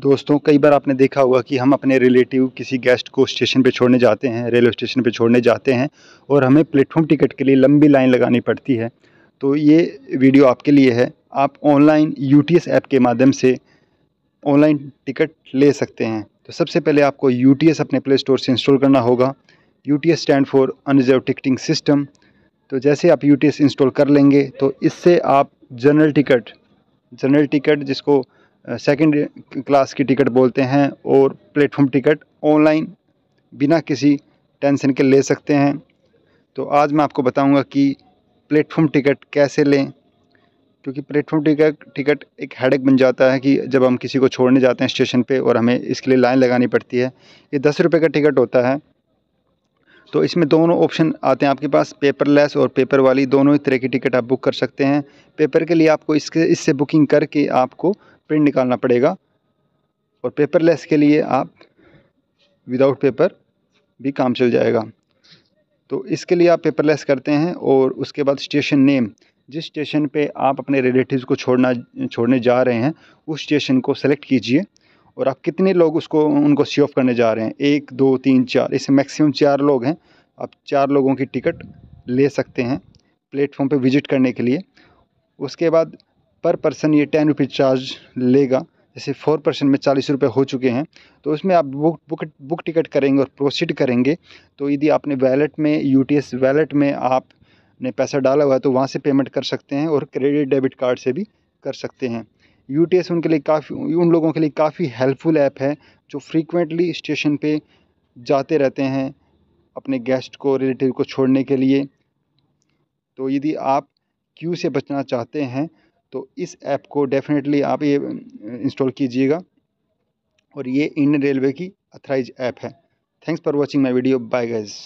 दोस्तों कई बार आपने देखा होगा कि हम अपने रिलेटिव किसी गेस्ट को स्टेशन पे छोड़ने जाते हैं रेलवे स्टेशन पे छोड़ने जाते हैं और हमें प्लेटफॉर्म टिकट के लिए लंबी लाइन लगानी पड़ती है तो ये वीडियो आपके लिए है आप ऑनलाइन यू ऐप के माध्यम से ऑनलाइन टिकट ले सकते हैं तो सबसे पहले आपको यू अपने प्ले स्टोर से इंस्टॉल करना होगा U stand for unreserve ticketing system तो जैसे आप यू इंस्टॉल कर लेंगे तो इससे आप जनरल टिकट जनरल टिकट जिसको सेकंड क्लास की टिकट बोलते हैं और प्लेटफॉर्म टिकट ऑनलाइन बिना किसी टेंशन के ले सकते हैं तो आज मैं आपको बताऊंगा कि प्लेटफॉर्म टिकट कैसे लें क्योंकि प्लेटफॉर्म टिकट टिकट एक हेडक बन जाता है कि जब हम किसी को छोड़ने जाते हैं स्टेशन पे और हमें इसके लिए लाइन लगानी पड़ती है ये दस रुपये का टिकट होता है तो इसमें दोनों ऑप्शन आते हैं आपके पास पेपरलेस और पेपर वाली दोनों ही तरह की टिकट आप बुक कर सकते हैं पेपर के लिए आपको इसके इससे बुकिंग करके आपको प्रिंट निकालना पड़ेगा और पेपरलेस के लिए आप विदाउट पेपर भी काम चल जाएगा तो इसके लिए आप पेपरलेस करते हैं और उसके बाद स्टेशन नेम जिस स्टेशन पे आप अपने रिलेटिव्स को छोड़ना छोड़ने जा रहे हैं उस स्टेशन को सेलेक्ट कीजिए और आप कितने लोग उसको उनको सी ऑफ करने जा रहे हैं एक दो तीन चार इससे मैक्सिमम चार लोग हैं आप चार लोगों की टिकट ले सकते हैं प्लेटफॉर्म पे विजिट करने के लिए उसके बाद पर पर्सन ये टेन रुपीज़ चार्ज लेगा जैसे फोर पर्सन में चालीस रुपये हो चुके हैं तो उसमें आप बुक बुक बुक टिकट करेंगे और प्रोसीड करेंगे तो यदि आपने वैलेट में यू वैलेट में आपने पैसा डाला हुआ है तो वहाँ से पेमेंट कर सकते हैं और क्रेडिट डेबिट कार्ड से भी कर सकते हैं यू उनके लिए काफ़ी उन लोगों के लिए काफ़ी हेल्पफुल ऐप है जो फ्रीक्वेंटली स्टेशन पर जाते रहते हैं अपने गेस्ट को रिलेटिव को छोड़ने के लिए तो यदि आप क्यू से बचना चाहते हैं तो इस ऐप को डेफिनेटली आप ये इंस्टॉल कीजिएगा और ये इंडियन रेलवे की अथराइज ऐप है thanks for watching my video bye guys